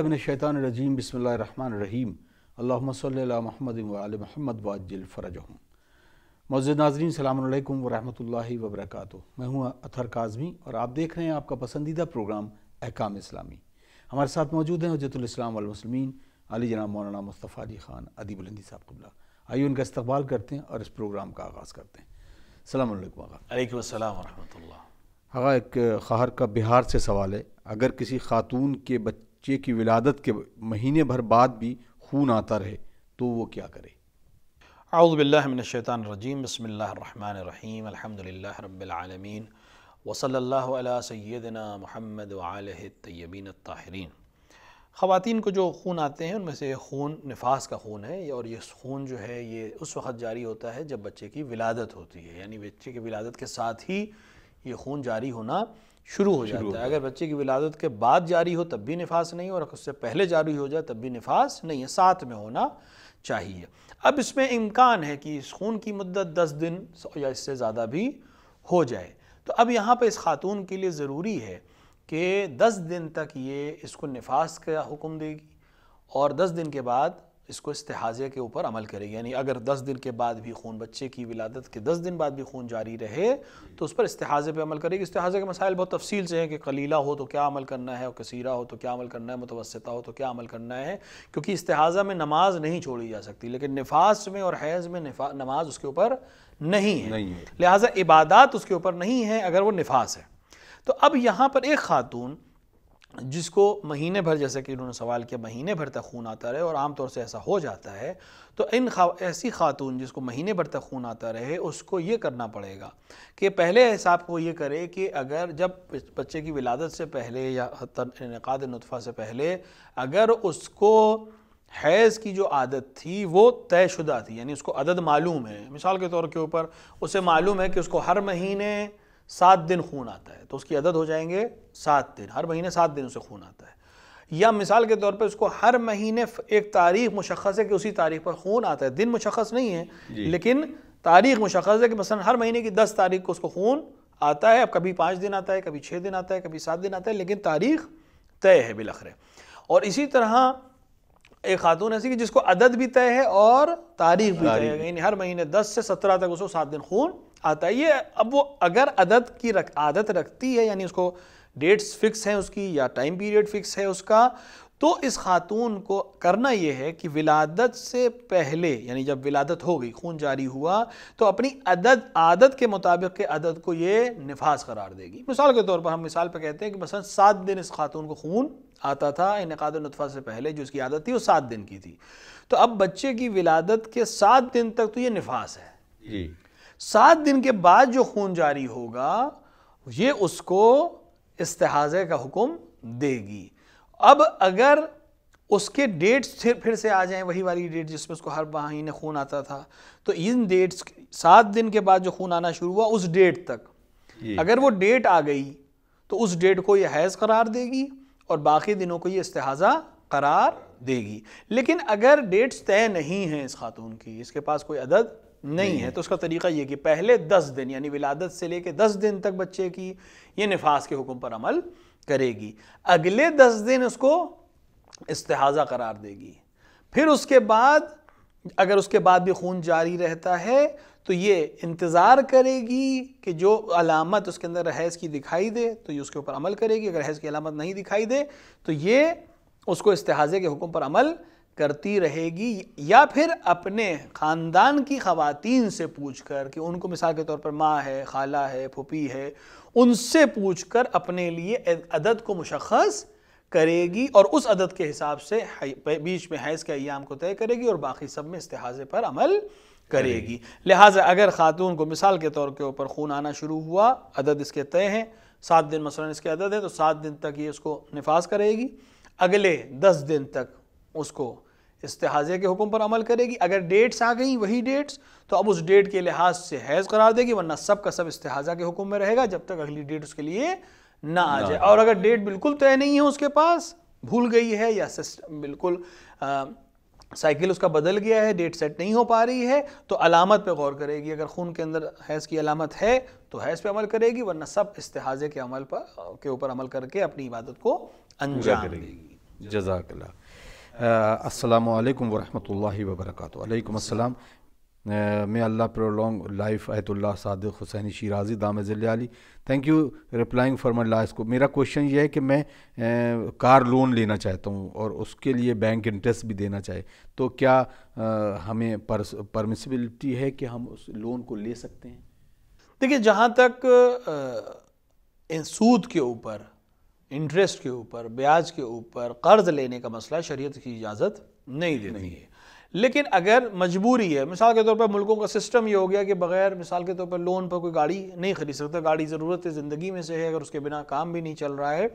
Run रहीम अल्लाम महमद वाल महमद हूँ मज़द नाजरीन सलामकुम वरहमल वबरक मैं हूँ अतर काजमी और आप देख रहे हैं आपका पसंदीदा प्रोग्राम अहकाम इस्लामी हमारे साथ मौजूद हैं हजरतलाम अलमसलमिन अली जना मौलाना मुस्तफ़ा अली ख़ान अदीबुलंदी साहब कबला आइए उनका इस्तबाल करते हैं और इस प्रोग्राम का आगाज़ करते हैं सलामकुम वरहमल एक खहर का बिहार से सवाल है अगर किसी खातून के बच बच्चे की विलादत के महीने भर बाद भी खून आता रहे तो वो क्या करे आउज़बिल्लिनशैतानरजीम बसमीम अलहमदिल्ला रबालमीन वसल्ला सैदना महमद तयबीन ताहरीन ख़वान को जो खून आते हैं उनमें से खून नफास का खून है और ये खून जो है ये उस वक़्त जारी होता है जब बच्चे की विलादत होती है यानी बच्चे की विलादत के साथ ही ये खून जारी होना शुरू हो जाता है।, है अगर बच्चे की विलादत के बाद जारी हो तब भी निफास नहीं और उससे पहले जारी हो जाए तब भी निफास नहीं है साथ में होना चाहिए अब इसमें इम्कान है कि इस खून की मुद्दत दस दिन या इससे ज़्यादा भी हो जाए तो अब यहाँ पर इस खातून के लिए ज़रूरी है कि दस दिन तक ये इसको निफास का हुक्म देगी और दस दिन के बाद इसको इस्तेहाजे के ऊपर अमल करें यानी अगर 10 दिन के बाद भी खून बच्चे की विलादत के 10 दिन बाद भी खून जारी रहे तो उस पर इस्तेहाजे पे अमल करेगी इस्तेहाजे के मसाइल बहुत तफसील से हैं कि कलीला हो तो क्या अमल करना है और कसीरा हो तो क्या अमल करना है मुतवस्ता हो तो क्या अमल करना है क्योंकि इस्तेहाजा में नमाज नहीं छोड़ी जा सकती लेकिन निफास में और हैज़ में नमाज उसके ऊपर नहीं है, नहीं है। लिहाजा इबादत उसके ऊपर नहीं है अगर वो निफास है तो अब यहाँ पर एक खातून जिसको महीने भर जैसे कि इन्होंने सवाल किया महीने भर तक खून आता रहे और आमतौर से ऐसा हो जाता है तो इन खा ऐसी खातून जिसको महीने भर तक खून आता रहे उसको ये करना पड़ेगा कि पहले हिसाब को ये करे कि अगर जब बच्चे की विलादत से पहले या इनका नतफ़ा से पहले अगर उसको हैज़ की जो आदत थी वो तयशुदा थी यानी उसको अदद मालूम है मिसाल के तौर के ऊपर उसे मालूम है कि उसको हर महीने सात दिन खून आता है तो उसकी अदद हो जाएंगे सात दिन हर महीने सात दिन उसे खून आता है या मिसाल के तौर पर उसको हर महीने एक तारीख मुशखस है कि उसी तारीख पर खून आता है दिन मुशखस नहीं है लेकिन तारीख मुशखस है कि मसलन हर महीने की दस तारीख को उसको खून आता है अब कभी पाँच दिन आता है कभी छः दिन आता है कभी सात दिन आता है लेकिन तारीख तय है बिलखरे और इसी तरह एक खातून ऐसी कि जिसको अदद भी तय है और तारीख भी तय है यानी हर महीने दस से सत्रह तक उसको सात दिन खून आता है ये अब वो अगर आदत की रख आदत रखती है यानी उसको डेट्स फिक्स हैं उसकी या टाइम पीरियड फिक्स है उसका तो इस खातून को करना यह है कि विलादत से पहले यानी जब विलादत हो गई खून जारी हुआ तो अपनी अदद आदत के मुताबिक के अदद को ये नफाज करार देगी मिसाल के तौर पर हम मिसाल पर कहते हैं कि मसलन सात दिन इस खातून को खून आता था इनकाद से पहले जो उसकी आदत थी वो सात दिन की थी तो अब बच्चे की विलादत के सात दिन तक तो ये नफास है जी सात दिन के बाद जो खून जारी होगा ये उसको इस्तेहाजे का हुक्म देगी अब अगर उसके डेट्स फिर फिर से आ जाएं वही वाली डेट जिसमें उसको हर महीने खून आता था तो इन डेट्स सात दिन के बाद जो खून आना शुरू हुआ उस डेट तक अगर वो डेट आ गई तो उस डेट को यह हैज़ करार देगी और बाकी दिनों को ये इस्तेहाज़ा करार देगी लेकिन अगर डेट्स तय नहीं हैं इस खातून की इसके पास कोई अदद नहीं है तो उसका तरीका ये कि पहले दस दिन यानी विलादत से लेके दस दिन तक बच्चे की ये निफास के हुक्म पर अमल करेगी अगले दस दिन उसको इस्तेहाजा करार देगी फिर उसके बाद अगर उसके बाद भी खून जारी रहता है तो ये इंतज़ार करेगी कि जो अलामत उसके अंदर रहस की दिखाई दे तो ये उसके ऊपर अमल करेगी अगर हैज़ की अलामत नहीं दिखाई दे तो ये उसको इस्तेहाजे के हुक्म पर अमल करती रहेगी या फिर अपने ख़ानदान की ख़वातीन से पूछ कर कि उनको मिसाल के तौर पर माँ है खाला है फुपी है उनसे पूछ कर अपने लिए अदद को मुशखस करेगी और उस अदद के हिसाब से बीच में हैज़ के अयाम को तय करेगी और बाकी सब में इस्तेहाजे पर अमल करेगी लिहाजा अगर ख़ातून को मिसाल के तौर के ऊपर खून आना शुरू हुआ अदद इसके तय हैं सात दिन मसला इसके अदद है तो सात दिन तक ये उसको नफाज करेगी अगले दस दिन तक उसको इस्तेहाजे के हुक्म पर अमल करेगी अगर डेट्स आ गई वही डेट्स तो अब उस डेट के लिहाज से हैज़ करार देगी वरना सब का सब इस्तेहाजा के हुक्म में रहेगा जब तक अगली डेट उसके लिए ना आ जाए और अगर डेट बिल्कुल तय नहीं है उसके पास भूल गई है या सिस्टम बिल्कुल साइकिल उसका बदल गया है डेट सेट नहीं हो पा रही है तो अलामत पे गौर करेगी अगर खून के अंदर हैज़ की अलामत है तो हैज़ पे अमल करेगी वरना सब इस्तेहाजे के अमल पर के ऊपर अमल करके अपनी इबादत को अंजाम देगी जजाकल्ला असलकम वरहमल वबरक वालेकाम मैं अल्लाह prolong life Ayatollah Saad Husseini Shirazi दाम अली thank you replying for my last को मेरा क्वेश्चन ये है कि मैं आ, कार लोन लेना चाहता हूँ और उसके लिए बैंक इंटरेस्ट भी देना चाहे तो क्या आ, uh, हमें परमिसबिलिटी है कि हम उस लोन को ले सकते हैं देखिए जहाँ तक आ, uh, सूद के ऊपर इंटरेस्ट के ऊपर ब्याज के ऊपर कर्ज लेने का मसला शरीयत की इजाज़त नहीं देती नहीं। है लेकिन अगर मजबूरी है मिसाल के तौर पर मुल्कों का सिस्टम ये हो गया कि बगैर मिसाल के तौर पर लोन पर कोई गाड़ी नहीं खरीद सकता गाड़ी ज़रूरत ज़िंदगी में से है अगर उसके बिना काम भी नहीं चल रहा है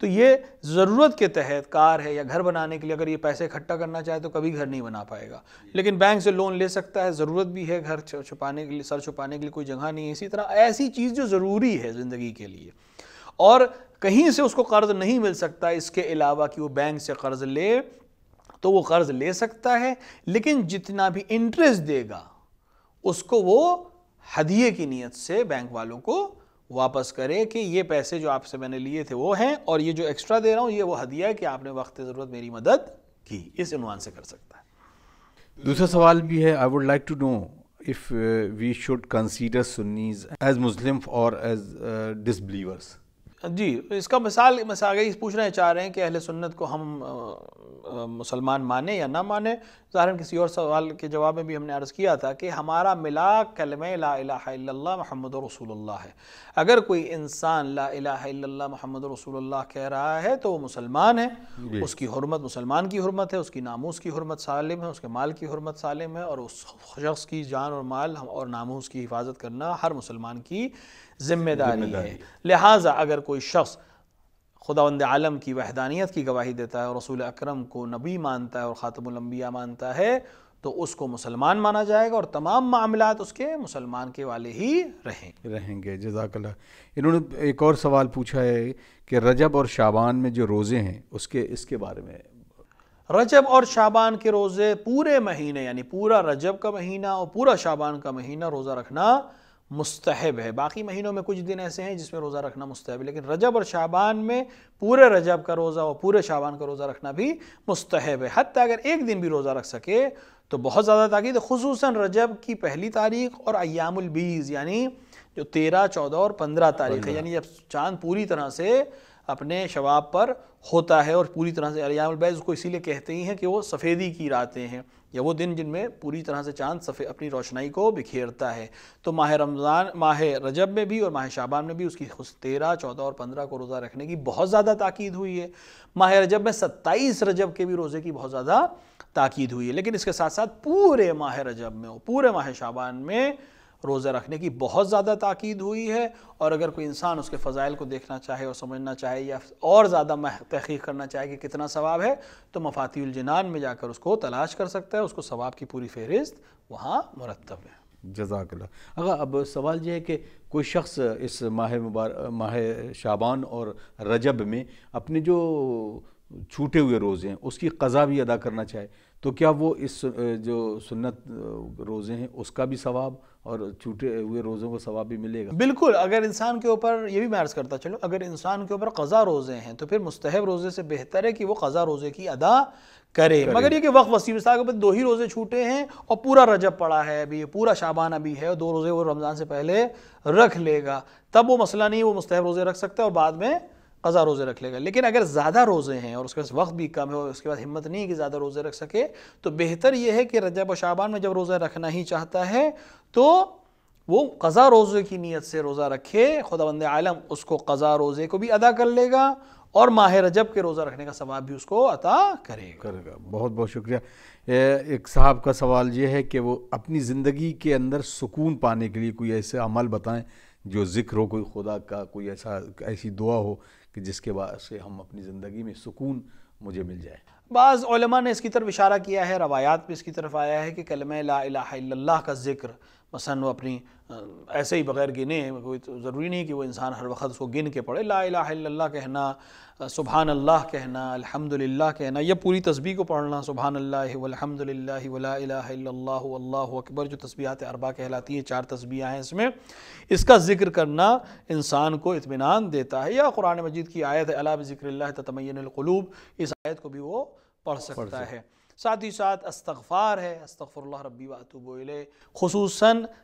तो ये ज़रूरत के तहत कार है या घर बनाने के लिए अगर ये पैसे इकट्ठा करना चाहे तो कभी घर नहीं बना पाएगा लेकिन बैंक से लोन ले सकता है ज़रूरत भी है घर छुपाने के लिए सर छुपाने के लिए कोई जगह नहीं है इसी तरह ऐसी चीज़ जो ज़रूरी है ज़िंदगी के लिए और कहीं से उसको कर्ज नहीं मिल सकता इसके अलावा कि वो बैंक से कर्ज ले तो वो कर्ज ले सकता है लेकिन जितना भी इंटरेस्ट देगा उसको वो हदिये की नीयत से बैंक वालों को वापस करे कि ये पैसे जो आपसे मैंने लिए थे वो हैं और ये जो एक्स्ट्रा दे रहा हूँ ये वो हदिया है कि आपने वक्त ज़रूरत मेरी मदद की इस इनवान से कर सकता है दूसरा सवाल भी है I would like to know if we should consider Sunnis as Muslim और एज डिसबिलीवर्स जी इसका मिसाल मिसाल इस पूछना चाह रहे हैं कि अहले सुन्नत को हम मुसलमान माने या ना माने ज़ाहिर किसी और सवाल के जवाब में भी हमने अर्ज़ किया था कि हमारा मिला कलम ला महमद रसूल है अगर कोई इंसान ला महमद रसूल कह रहा है तो वो मुसलमान है उसकी हरमत मुसलमान की हरमत है उसकी नामूस की हरमत सालिम है उसके माल की हरमत सालम है और उस शख्स की जान और माल और नामूस की हिफाजत करना हर मुसलमान की ज़िम्मेदारी है लिहाजा अगर कोई शख्स खुदांद आलम की वहदानियत की गवाही देता है और रसूल अक्रम को नबी मानता है और ख़ातमलम्बिया मानता है तो उसको मुसलमान माना जाएगा और तमाम मामला उसके मुसलमान के वाले ही रहेंगे रहेंगे जजाकल्ला इन्होंने एक और सवाल पूछा है कि रजब और शाबान में जो रोज़े हैं उसके इसके बारे में रजब और शाबान के रोज़े पूरे महीने यानी पूरा रजब का महीना और पूरा शाबान का महीना रोज़ा रखना मुस्तहब है बाकी महीनों में कुछ दिन ऐसे हैं जिसमें रोज़ा रखना मुस्तहब है लेकिन रजब और शाबान में पूरे रजब का रोज़ा और पूरे शाबान का रोज़ा रखना भी मुस्तहब है हती अगर एक दिन भी रोज़ा रख सके तो बहुत ज़्यादा ताकीद खसूस रजब की पहली तारीख और अयामलबीज़ यानी जो तेरह चौदह और पंद्रह तारीख है यानी जब चांद पूरी तरह से अपने शवाब पर होता है और पूरी तरह से अयामलबैज उसको इसीलिए कहते ही हैं कि वो सफ़ेदी की रातें हैं या वो दिन जिनमें पूरी तरह से चांद सफ़े अपनी रोशनाई को बिखेरता है तो माह रमज़ान माह रजब में भी और माह शाबान में भी उसकी खुश तेरह चौदह और पंद्रह को रोज़ा रखने की बहुत ज़्यादा ताकीद हुई है माह रजब में सत्ताईस रजब के भी रोज़े की बहुत ज़्यादा ताकीद हुई है लेकिन इसके साथ साथ पूरे माह रजब में पूरे माह शाबान में रोज़ा रखने की बहुत ज़्यादा ताक़द हुई है और अगर कोई इंसान उसके फ़ज़ाइल को देखना चाहे और समझना चाहे या और ज़्यादा तहकीक करना चाहे कि कितना सवाब है तो मफातीजनान में जाकर उसको तलाश कर सकता है उसको सवाब की पूरी फहरिस्त वहाँ मरतब है जजाक अगर अब सवाल यह है कि कोई शख्स इस माह मुबार माह शाबान और रजब में अपने जो छूटे हुए रोज़े हैं उसकी कज़ा भी अदा करना चाहे तो क्या वो इस जो सुन्नत रोज़े हैं उसका भी सवाब और छूटे हुए रोज़ों को सवाब भी मिलेगा बिल्कुल अगर इंसान के ऊपर ये भी मैर्ज करता चलो अगर इंसान के ऊपर कज़ा रोज़े हैं तो फिर मुस्तहब रोज़े से बेहतर है कि वो कज़ा रोज़े की अदा करे मगर ये कि वक्त वसीम साहब के दो ही रोज़े छूटे हैं और पूरा रजब पड़ा है अभी पूरा शाबान अभी है दो रोज़े वो रमज़ान से पहले रख लेगा तब वो मसला नहीं वो मुस्तहब रोज़े रख सकते और बाद में कज़ा रोज़े रख लेगा लेकिन अगर ज़्यादा रोज़े हैं और उसके पास वक्त भी कम है और उसके पास हिम्मत नहीं है कि ज़्यादा रोज़े रख सके तो बेहतर यह है कि रजब शाबान में जब रोज़ा रखना ही चाहता है तो वो कज़ा रोज़े की नीयत से रोज़ा रखे खुदा बंद आलम उसको कज़ा रोज़े को भी अदा कर लेगा और माह रजब के रोज़ा रखने का सवाब भी उसको अता करेगा करेगा बहुत बहुत शुक्रिया एक साहब का सवाल ये है कि वो अपनी ज़िंदगी के अंदर सुकून पाने के लिए कोई ऐसे अमल बताएं जो जिक्र हो कोई खुदा का कोई ऐसा ऐसी दुआ हो कि जिसके बाद से हम अपनी ज़िंदगी में सुकून मुझे मिल जाए बाज़ ने इसकी तरफ इशारा किया है रवायात में इसकी तरफ आया है कि कलम ला का ज़िक्र मसन वो अपनी ऐसे ही बगैर गिने कोई तो ज़रूरी नहीं कि वो इंसान हर वक्त उसको गिन के पढ़े ला इला कहना सुबहान अल्लाह कहना अल्हम्दुलिल्लाह कहना या पूरी तस्बीह को पढ़ना सुबहान अल्लाह अल्लाह अकबर जो तस्बीहात अरबा कहलाती हैं चार तस्बियाँ हैं इसमें इसका जिक्र करना इंसान को इतमान देता है या कुरान मजीद की आयत अला ज़िक्र ततमैनकलूब इस आयत को भी वो पढ़ सकता है साथ ही साथ अस्तफ़ार है अस्तफ़र रबी वातुबोल खसूस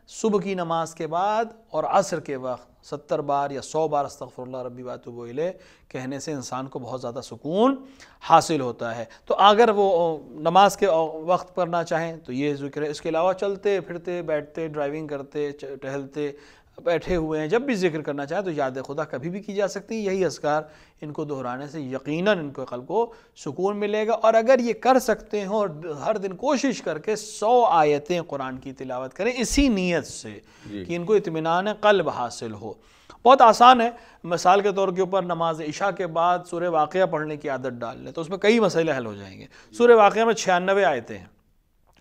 सुबह की नमाज के बाद और असर के वक्त सत्तर बार या सौ बार अस्तफ़र रबी वातुबोल कहने से इंसान को बहुत ज़्यादा सुकून हासिल होता है तो अगर वो नमाज के वक्त पढ़ना चाहें तो ये जिक्र है इसके अलावा चलते फिरते बैठते ड्राइविंग करते टहलते बैठे हुए हैं जब भी जिक्र करना चाहे तो याद खुदा कभी भी की जा सकती है यही असकार इनको दोहराने से यकीनन इनके कल को सुकून मिलेगा और अगर ये कर सकते हो और हर दिन कोशिश करके सौ आयतें कुरान की तिलावत करें इसी नीयत से कि इनको इतमान कल्ब हासिल हो बहुत आसान है मिसाल के तौर के ऊपर नमाज इशा के बाद सूर्य वाक़ पढ़ने की आदत डाल लें तो उसमें कई मसले हल हो जाएंगे सूर्य वाक़ में छियानवे आयतें हैं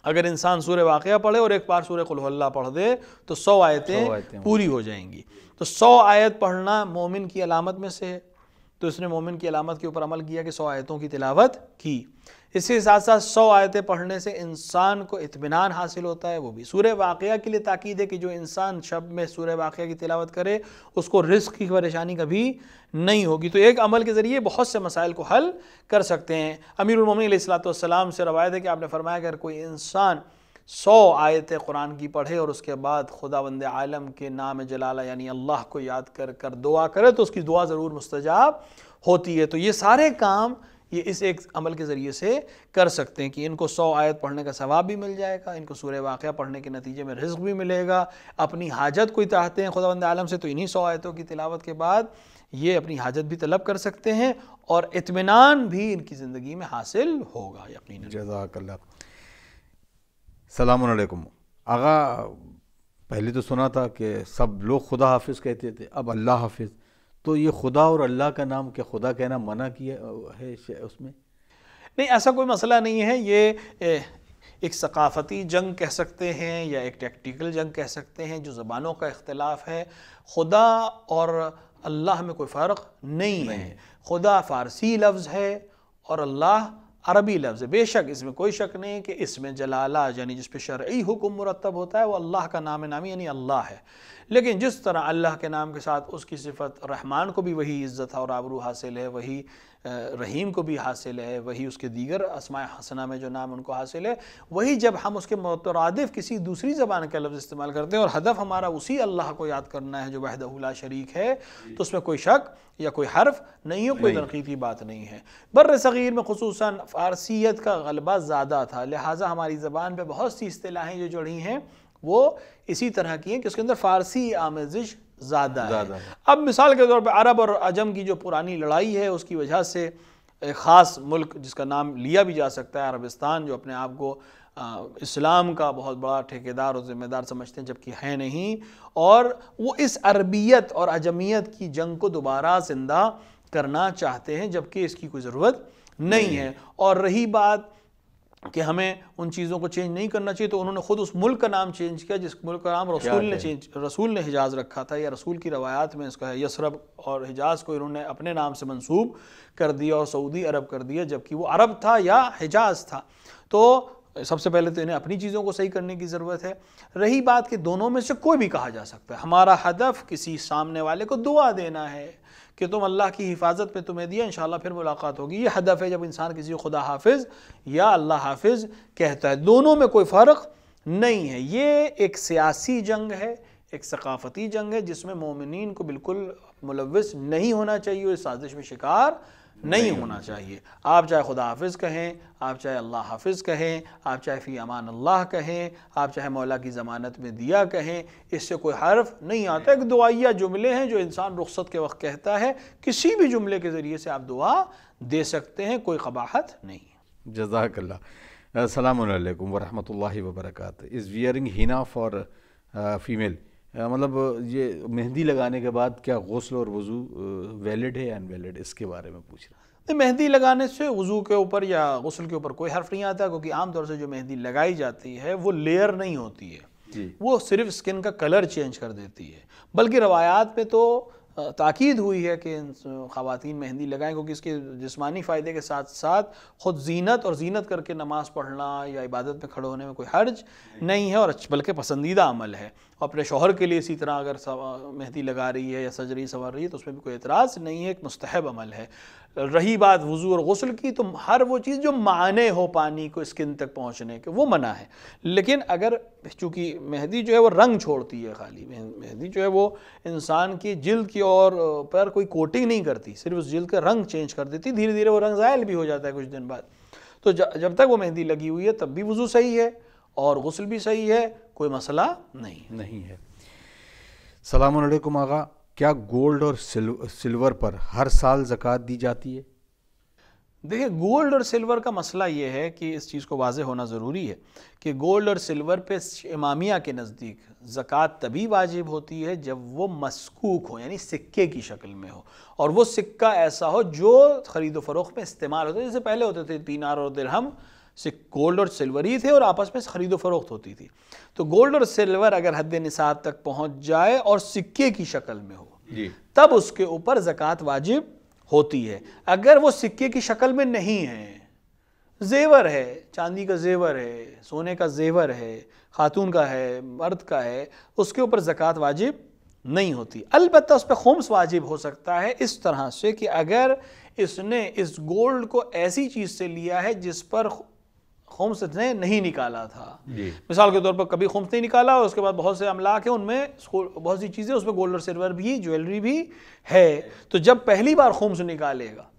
अगर इंसान सूर्य वाक़ पढ़े और एक बार सूर्य कुल्ला पढ़ दे तो सौ आयतें पूरी हो जाएंगी तो सौ आयत पढ़ना मोमिन की अलामत में से है तो इसने मोमिन की अलामत के ऊपर अमल किया कि सौ आयतों की तिलावत की इसी साथ साथ सौ आयतें पढ़ने से इंसान को इतमान हासिल होता है वो भी सूर्य वाक़ के लिए ताक़ीद है कि जो इंसान शब में सूर्य वाक़ की तिलावत करे उसको रिस्क की परेशानी कभी नहीं होगी तो एक अमल के ज़रिए बहुत से मसाइल को हल कर सकते हैं अमीर सलाम से रवायत है कि आपने फरमाया अगर कोई इंसान सौ आयतें कुरान की पढ़े और उसके बाद खुदा बंद आलम के नाम जलाला यानी अल्लाह को याद कर कर दुआ करे तो उसकी दुआ ज़रूर मुस्तजाब होती है तो ये सारे काम ये इस एक अमल के ज़रिए से कर सकते हैं कि इनको सौ आयत पढ़ने का सवाब भी मिल जाएगा इनको सूर्य वाक़ पढ़ने के नतीजे में रिज्क भी मिलेगा अपनी हाजत कोई चाहते हैं खुदा आलम से तो इन्हीं सौ आयतों की तिलावत के बाद ये अपनी हाजत भी तलब कर सकते हैं और इतमान भी इनकी ज़िंदगी में हासिल होगा यकीन जजाकल्ला सलामकुम आगा पहले तो सुना था कि सब लोग खुदा हाफिज़ कहते थे अब अल्लाह हाफिज़ तो ये खुदा और अल्लाह का नाम क्या खुदा कहना मना किया है उसमें नहीं ऐसा कोई मसला नहीं है ये एक सकाफ़ती जंग कह सकते हैं या एक टेक्टिकल जंग कह सकते हैं जो ज़बानों का इख्तलाफ है खुदा और अल्लाह में कोई फ़र्क नहीं, नहीं है खुदा फ़ारसी लफ्ज़ है और अल्लाह अरबी लफ्ज़ बेशक इसमें कोई शक नहीं कि इसमें जलाला यानी जिस पर शर्य हुक्म मुरतब होता है वो अल्लाह का नाम नामी यानी अल्लाह है लेकिन जिस तरह अल्लाह के नाम के साथ उसकी सिफत रहमान को भी वही इज़्ज़त और आबरू हासिल है वही रहीम को भी हासिल है वही उसके दीगर असमाय हसना में जो नाम उनको हासिल है वही जब हम उसके मुतरदफ़ किसी दूसरी ज़बान का लफ्ज़ इस्तेमाल करते हैं और हदफ हमारा उसी अल्लाह को याद करना है जो वहदहुल्ला शरीक है तो उसमें कोई शक या कोई हर्फ नहीं हो कोई तनकीद की बात नहीं है बर सग़ीर में खसूस फ़ारसीत का गलबा ज़्यादा था लिहाजा हमारी ज़बान पर बहुत सी असलाहें जो जुड़ी हैं वो इसी तरह की हैं कि उसके अंदर फ़ारसी आमजिश ज़्यादा है।, अब मिसाल के तौर पर अरब और अजम की जो पुरानी लड़ाई है उसकी वजह से एक ख़ास मुल्क जिसका नाम लिया भी जा सकता है अरबिस्तान जो अपने आप को इस्लाम का बहुत बड़ा ठेकेदार और ज़िम्मेदार समझते हैं जबकि है नहीं और वो इस अरबियत और अजमियत की जंग को दोबारा ज़िंदा करना चाहते हैं जबकि इसकी कोई ज़रूरत नहीं है और रही बात कि हमें उन चीज़ों को चेंज नहीं करना चाहिए तो उन्होंने खुद उस मुल्क का नाम चेंज किया जिस मुल्क का नाम रसूल ने चेंज रसूल ने हिजाज रखा था या रसूल की रवायात में इसका है यसरब और हिजाज को इन्होंने अपने नाम से मंसूब कर दिया और सऊदी अरब कर दिया जबकि वो अरब था या हिजाज था तो सबसे पहले तो इन्हें अपनी चीज़ों को सही करने की ज़रूरत है रही बात कि दोनों में से कोई भी कहा जा सकता है हमारा हदफ किसी सामने वाले को दुआ देना है कि तुम अल्लाह की हिफाजत में तुम्हें दिया इन फिर मुलाकात होगी ये हदफ है जब इंसान किसी को खुदा हाफिज़ या अल्लाह हाफिज़ कहता है दोनों में कोई फ़र्क नहीं है ये एक सियासी जंग है एक सकाफ़ती जंग है जिसमें मोमिन को बिल्कुल मुलविस नहीं होना चाहिए और साजिश में शिकार नहीं होना चाहिए आप चाहे खुदा हाफिज़ कहें आप चाहे अल्लाह हाफिज़ कहें आप चाहे फ़ी अमान अल्लाह कहें आप चाहे मौला की ज़मानत में दिया कहें इससे कोई हर्फ नहीं आता एक दुआया जुमले हैं जो इंसान रुख्सत के वक्त कहता है किसी भी जुमले के ज़रिए से आप दुआ दे सकते हैं कोई कबाहत नहीं जजाकल्ला अल्लाम वरहमल work is wearing henna for female मतलब ये मेहंदी लगाने के बाद क्या गौसल और वज़ू वैलिड है या अनवैलिड इसके बारे में पूछ रहा नहीं मेहंदी लगाने से वज़ू के ऊपर या गसल के ऊपर कोई हर्फ नहीं आता क्योंकि आमतौर से जो मेहंदी लगाई जाती है वो लेयर नहीं होती है वो सिर्फ स्किन का कलर चेंज कर देती है बल्कि रवायात में तो ताक़द हुई है कि ख़वान मेहंदी लगाएं क्योंकि इसके जिसमानी फ़ायदे के साथ साथ ख़ुद जीनत और जीनत करके नमाज़ पढ़ना या इबादत में खड़े होने में कोई हर्ज नहीं है और बल्कि पसंदीदा अमल है अपने शोहर के लिए इसी तरह अगर मेहंदी लगा रही है या सजरी संवार रही है तो उसमें भी कोई एतराज़ नहीं है एक मुस्तहब अमल है रही बात वज़ू और गसल की तो हर वो चीज़ जो माने हो पानी को स्किन तक पहुँचने के वो मना है लेकिन अगर चूँकि मेहंदी जो है वो रंग छोड़ती है खाली मेहंदी जो है वो इंसान की जिल्द की और पर कोई कोटिंग नहीं करती सिर्फ उस जिल्द का रंग चेंज कर देती धीरे धीरे वो रंग ज़ायल भी हो जाता है कुछ दिन बाद तो जब तक वो मेहंदी लगी हुई है तब भी वज़ू सही है और गसल भी सही है कोई मसला नहीं नहीं है अलैकुम आगा क्या गोल्ड और सिल्वर पर हर साल ज़क़़त दी जाती है देखिए गोल्ड और सिल्वर का मसला ये है कि इस चीज़ को वाज होना ज़रूरी है कि गोल्ड और सिल्वर पे इमामिया के नज़दीक ज़क़़त तभी वाजिब होती है जब वो मसकूक हो यानी सिक्के की शक्ल में हो और वो सिक्का ऐसा हो जो खरीदो फ़रोख में इस्तेमाल होता है जैसे पहले होते थे दीनार और दिरहम से गोल्ड और सिल्वर ही थे और आपस में खरीदो फरोख्त होती थी तो गोल्ड और सिल्वर अगर हद निसाब तक पहुंच जाए और सिक्के की शक्ल में हो तब उसके ऊपर जक़ात वाजिब होती है अगर वो सिक्के की शक्ल में नहीं है जेवर है चांदी का जेवर है सोने का जेवर है खातून का है मर्द का है उसके ऊपर ज़क़़त वाजिब नहीं होती अलबत् उस पर खुम्स वाजिब हो सकता है इस तरह से कि अगर इसने इस गोल्ड को ऐसी चीज़ से लिया है जिस पर खुम्स ने नहीं निकाला था मिसाल के तौर पर कभी खुम्स नहीं निकाला और उसके बाद बहुत से अमलाक है उनमें बहुत सी चीज़ें उसमें गोल्ड और सिल्वर भी ज्वेलरी भी है तो जब पहली बार खुम्स निकालेगा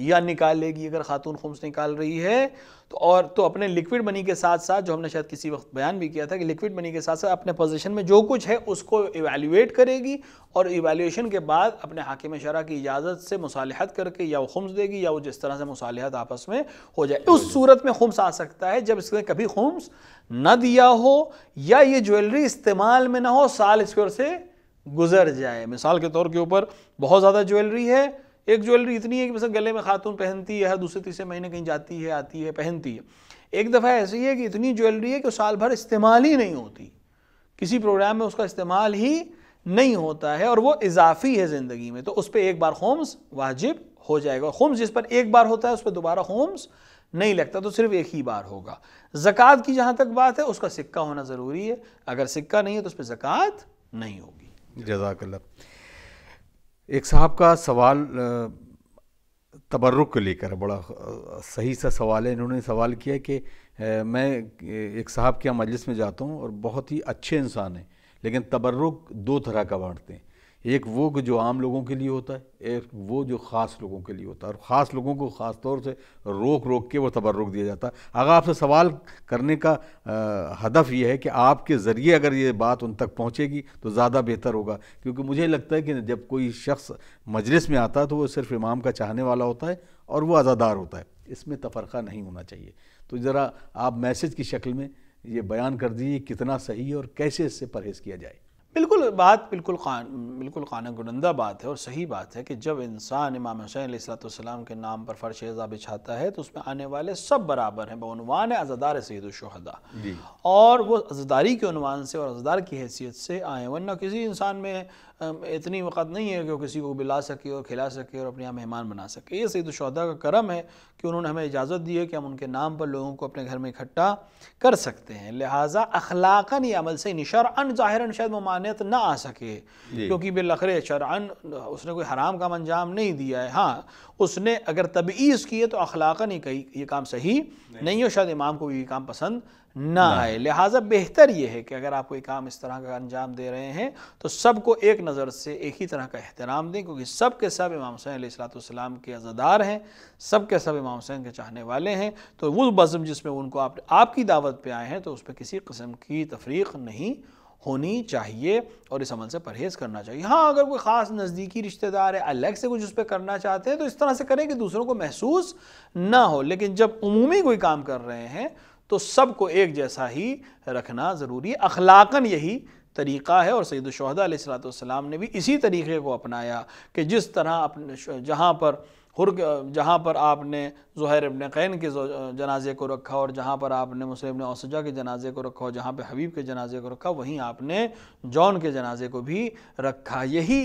या निकालेगी अगर खातून खुम्स निकाल रही है तो और तो अपने लिक्विड मनी के साथ साथ जो हमने शायद किसी वक्त बयान भी किया था कि लिक्विड मनी के साथ साथ अपने पोजीशन में जो कुछ है उसको इवेल्यूएट करेगी और इवेल्यूएशन के बाद अपने हाकिम शरा की इजाज़त से मुसालहत करके या वो खुम्स देगी या वो जिस तरह से मुसालहत आपस में हो जाए उस सूरत में खुम्स आ सकता है जब इसने कभी खुम्स न दिया हो या ये ज्वेलरी इस्तेमाल में ना हो साल इसकी ओर से गुजर जाए मिसाल के तौर के ऊपर बहुत ज़्यादा ज्वेलरी है एक ज्वेलरी इतनी है कि बस गले में खातून पहनती है हर दूसरे तीसरे महीने कहीं जाती है आती है पहनती है एक दफ़ा ऐसी है कि इतनी ज्वेलरी है कि साल भर इस्तेमाल ही नहीं होती किसी प्रोग्राम में उसका इस्तेमाल ही नहीं होता है और वो इजाफी है ज़िंदगी में तो उस पर एक बार होम्स वाजिब हो जाएगा होम्स जिस पर एक बार होता है उस पर दोबारा होम्स नहीं लगता तो सिर्फ एक ही बार होगा ज़क़़त की जहाँ तक बात है उसका सिक्का होना ज़रूरी है अगर सिक्का नहीं है तो उस पर ज़क़़त नहीं होगी जजाकल्ला एक साहब का सवाल तबर्रुक को लेकर बड़ा सही सा सवाल है इन्होंने सवाल किया कि मैं एक साहब के यहाँ मजलिस में जाता हूँ और बहुत ही अच्छे इंसान हैं लेकिन तबर्रुक दो तरह का बांटते हैं एक वो जो आम लोगों के लिए होता है एक वो जो ख़ास लोगों के लिए होता है और ख़ास लोगों को ख़ास तौर से रोक रोक के वो तबर्रुक दिया जाता है अगर आपसे सवाल करने का आ, हदफ ये है कि आपके ज़रिए अगर ये बात उन तक पहुँचेगी तो ज़्यादा बेहतर होगा क्योंकि मुझे लगता है कि जब कोई शख्स मजलिस में आता है तो वो सिर्फ इमाम का चाहने वाला होता है और वह आज़ादार होता है इसमें तफरक़ा नहीं होना चाहिए तो ज़रा आप मैसेज की शक्ल में ये बयान कर दीजिए कितना सही है और कैसे इससे परहेज़ किया जाए बिल्कुल बात बिल्कुल खान बिल्कुल खाना गुनंदा बात है और सही बात है कि जब इंसान इमाम हुसैन सलाम के नाम पर फ़र्श एज़ा बिछाता है तो उसमें आने वाले सब बराबर हैं बनवान है अजादार सैदुलशहदा और वो अजदारी के अनवान से और अजदार की हैसियत से आए वरना किसी इंसान में इतनी वक़्त नहीं है कि वो किसी को बिला सके और खिला सके और अपने यहाँ मेहमान बना सके ये सईद शहदा का करम है कि उन्होंने हमें इजाज़त दी है कि हम उनके नाम पर लोगों को अपने घर में इकट्ठा कर सकते हैं लिहाजा अखलाकन या अमल से अन ज़ाहिर शायद ममानियत ना आ सके क्योंकि शर अन उसने कोई हराम काम अंजाम नहीं दिया है हाँ उसने अगर तबीज़ की है तो अखलाक़ा ही कही ये काम सही नहीं हो शायद इमाम को भी ये काम पसंद ना आए लिहाजा बेहतर यह है कि अगर आप कोई काम इस तरह का अंजाम दे रहे हैं तो सबको एक नज़र से एक ही तरह का अहतराम दें क्योंकि सब के सब इमाम हुसैन सलाम के अजादार हैं सब के सब इमाम हुसैन के चाहने वाले हैं तो वो बज़म जिसमें उनको आप आपकी दावत पे आए हैं तो उस पर किसी कस्म की तफरीक नहीं होनी चाहिए और इस अमल से परहेज़ करना चाहिए हाँ अगर कोई ख़ास नज़दीकी रिश्तेदार है अलग से कुछ उस पर करना चाहते हैं तो इस तरह से करें कि दूसरों को महसूस ना हो लेकिन जब उमूमी कोई काम कर रहे हैं तो सबको एक जैसा ही रखना ज़रूरी अखलाकन यही तरीक़ा है और सैद सलाम ने भी इसी तरीक़े को अपनाया कि जिस तरह अपने जहाँ पर हुर जहाँ पर आपने ज़ुहैर इबन कैन के जनाजे को रखा और जहाँ पर आपने मुस्लिम ने औसजा के जनाजे को रखा और जहाँ पर हबीब के जनाजे को रखा वहीं आपने जॉन के जनाजे को भी रखा यही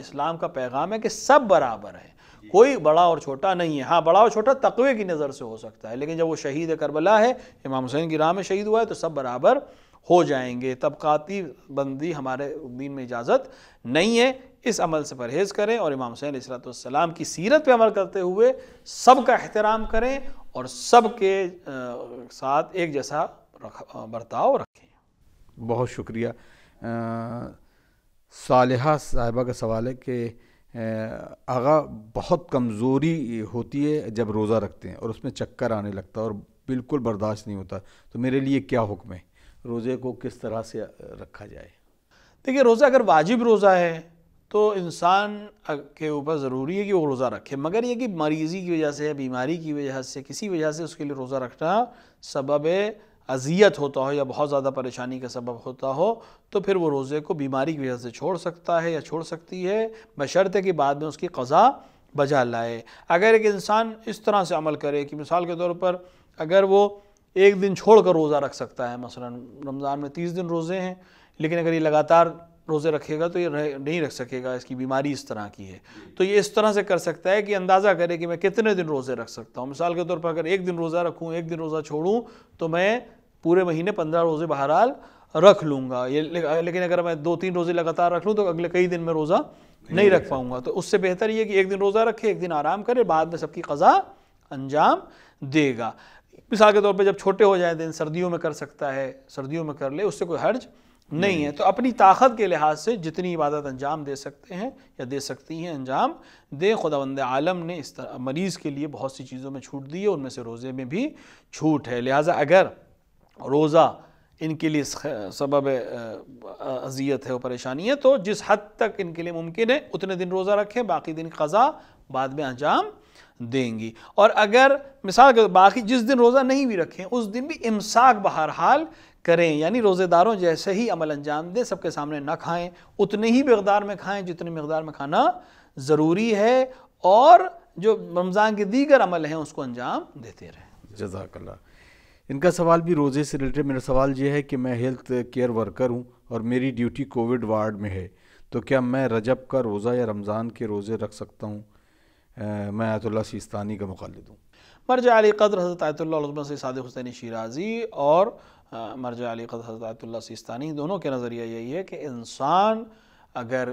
इस्लाम का पैगाम है कि सब बराबर है कोई बड़ा और छोटा नहीं है हाँ बड़ा और छोटा तकवे की नज़र से हो सकता है लेकिन जब वो शहीद करबला है इमाम हुसैन की राह में शहीद हुआ है तो सब बराबर हो जाएंगे तबकाती बंदी हमारे दीन में इजाज़त नहीं है इस अमल से परहेज़ करें और इमाम हुसैन सलाम की सीरत पर अमल करते हुए सब का एहतराम करें और सब के साथ एक जैसा रख बर्ताव रखें बहुत शुक्रिया सालहा साहिबा का सवाल है कि आगा बहुत कमज़ोरी होती है जब रोज़ा रखते हैं और उसमें चक्कर आने लगता है और बिल्कुल बर्दाश्त नहीं होता तो मेरे लिए क्या हुक्म है रोज़े को किस तरह से रखा जाए देखिए रोज़ा अगर वाजिब रोज़ा है तो इंसान के ऊपर ज़रूरी है कि वो रोज़ा रखे मगर ये कि मरीज़ी की वजह से बीमारी की वजह से किसी वजह से उसके लिए रोज़ा रखना सबब अजियत होता हो या बहुत ज़्यादा परेशानी का सबब होता हो तो फिर वो रोज़े को बीमारी की वजह से छोड़ सकता है या छोड़ सकती है बशर्ते कि बाद में उसकी कज़ा बजा लाए अगर एक इंसान इस तरह से अमल करे कि मिसाल के तौर पर अगर वो एक दिन छोड़ कर रोज़ा रख सकता है मसला रमज़ान में तीस दिन रोज़े हैं लेकिन अगर ये लगातार रोज़े रखेगा तो ये रह, नहीं रख सकेगा इसकी बीमारी इस तरह की है तो ये इस तरह से कर सकता है कि अंदाज़ा करे कि मैं कितने दिन रोज़े रख सकता हूँ मिसाल के तौर पर अगर एक दिन रोज़ा रखूँ एक दिन रोज़ा छोड़ूँ तो मैं पूरे महीने पंद्रह रोज़े बहरहाल रख लूँगा ये लेकिन अगर मैं दो तीन रोज़े लगातार रख लूँ तो अगले कई दिन में रोज़ा नहीं, नहीं रख पाऊँगा तो उससे बेहतर ये कि एक दिन रोज़ा रखे एक दिन आराम करे बाद में सबकी कज़ा अंजाम देगा मिसाल के तौर पर जब छोटे हो जाए दिन सर्दियों में कर सकता है सर्दियों में कर ले उससे कोई हर्ज नहीं है तो अपनी ताकत के लिहाज से जितनी इबादत अंजाम दे सकते हैं या दे सकती हैं अंजाम दे खुदावंद आलम ने इस तरह मरीज़ के लिए बहुत सी चीज़ों में छूट दी है उनमें से रोज़े में भी छूट है लिहाजा अगर रोज़ा इनके लिए सबब अजियत है और परेशानी है तो जिस हद तक इनके लिए मुमकिन है उतने दिन रोज़ा रखें बाकी दिन कज़ा बाद में अंजाम देंगी और अगर मिसाल के बाकी जिस दिन रोज़ा नहीं भी रखें उस दिन भी इमसाक बहरहाल करें यानी रोज़ेदारों जैसे ही अमल अंजाम दें सबके सामने ना खाएं उतनी ही मकदार में खाएं जितनी मकदार में खाना ज़रूरी है और जो रमज़ान के दीगर अमल हैं उसको अंजाम देते रहें जजाकल्ला इनका सवाल भी रोज़े से रिलेटेड मेरा सवाल ये है कि मैं हेल्थ केयर वर्कर हूँ और मेरी ड्यूटी कोविड वार्ड में है तो क्या मैं रजब का रोज़ा या रमज़ान के रोज़े रख सकता हूँ मैं आयतुल्ला सिस्तानी का मुखालिद हूँ मरजा अली कदर हज़रत आयतुल्ला से साद हुसैन शराजी और मरजा अली कदर हज़रत आयतुल्ला सिस्तानी दोनों के नज़रिया यही है कि इंसान अगर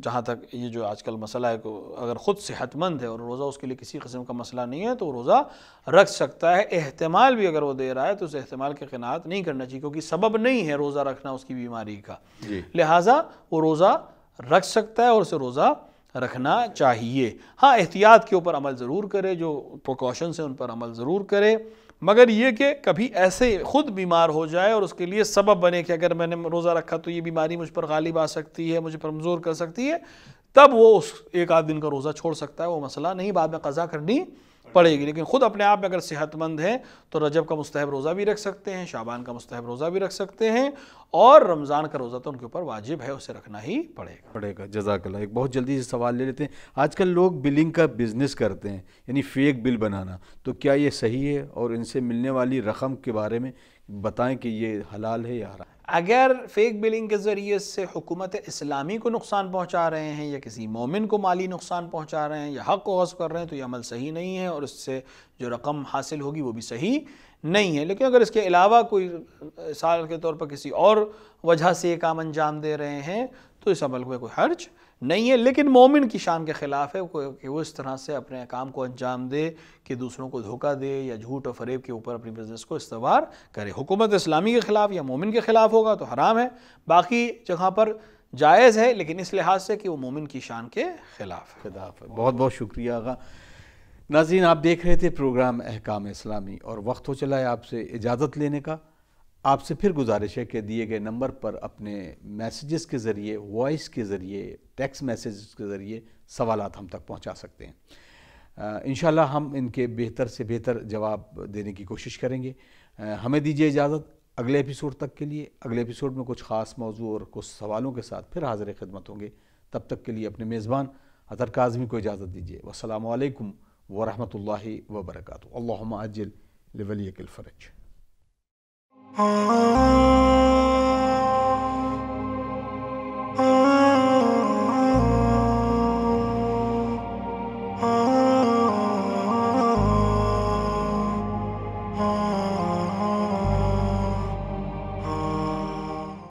जहाँ तक ये जो आजकल मसला है अगर ख़ुद सेहतमंद है और रोज़ा उसके लिए किसी किस्म का मसला नहीं है तो रोज़ा रख सकता है अहतमाल भी अगर वो दे रहा है तो उस अहतमाल के कनात नहीं करना चाहिए क्योंकि सबब नहीं है रोज़ा रखना उसकी बीमारी का लिहाजा वो रोज़ा रख सकता है और उसे रोज़ा रखना चाहिए हाँ एहतियात के ऊपर अमल ज़रूर करे जो प्रकॉशन से उन पर अमल ज़रूर करे मगर ये कि कभी ऐसे ख़ुद बीमार हो जाए और उसके लिए सबब बने कि अगर मैंने रोज़ा रखा तो ये बीमारी मुझ पर गालिब आ सकती है मुझे कमज़ोर कर सकती है तब वो उस एक आध दिन का रोज़ा छोड़ सकता है वो मसला नहीं बाद में कज़ा करनी पड़ेगी लेकिन ख़ुद अपने आप में अगर सेहतमंद हैं तो रजब का मुस्तहब रोज़ा भी रख सकते हैं शाबान का मुस्तहब रोज़ा भी रख सकते हैं और रमज़ान का रोज़ा तो उनके ऊपर वाजिब है उसे रखना ही पड़ेगा पड़ेगा जजाकला एक बहुत जल्दी से सवाल ले लेते हैं आजकल लोग बिलिंग का बिज़नेस करते हैं यानी फेक बिल बनाना तो क्या ये सही है और इनसे मिलने वाली रकम के बारे में बताएँ कि ये हलाल है या हराम अगर फेक बिलिंग के ज़रिए से हुकूमत इस्लामी को नुकसान पहुंचा रहे हैं या किसी मोमिन को माली नुकसान पहुंचा रहे हैं या हक़ को कर रहे हैं तो ये अमल सही नहीं है और उससे जो रकम हासिल होगी वो भी सही नहीं है लेकिन अगर इसके अलावा कोई साल के तौर पर किसी और वजह से ये काम अंजाम दे रहे हैं तो इस अमल में कोई हर्ज नहीं है लेकिन मोमिन की शान के ख़िलाफ़ है कि वो इस तरह से अपने काम को अंजाम दे कि दूसरों को धोखा दे या झूठ और फरेब के ऊपर अपनी बिजनेस को इस्तवार करे हुकूमत इस्लामी के ख़िलाफ़ या मोमिन के ख़िलाफ़ होगा तो हराम है बाकी जगह पर जायज़ है लेकिन इस लिहाज से कि वो मोमिन की शान के ख़िलाफ़ खिलाफ है बहुत बहुत शुक्रिया आगा नाजीन आप देख रहे थे प्रोग्राम अहकाम इस्लामी और वक्त हो चला है आपसे इजाज़त लेने का आपसे फिर गुजारिश है कि दिए गए नंबर पर अपने मैसेजेस के ज़रिए वॉइस के ज़रिए टेक्स्ट मैसेज के ज़रिए सवाल हम तक पहुँचा सकते हैं इन हम इनके बेहतर से बेहतर जवाब देने की कोशिश करेंगे हमें दीजिए इजाज़त अगले एपिसोड तक के लिए अगले एपिसोड में कुछ ख़ास मौजू और कुछ सवालों के साथ फिर हाजिर खदमत होंगे तब तक के लिए अपने मेज़बान अतर काजमी को इजाज़त दीजिए वालकम वरहमल वर्का अल्लाम अज्जल लवली फ़रज Oh.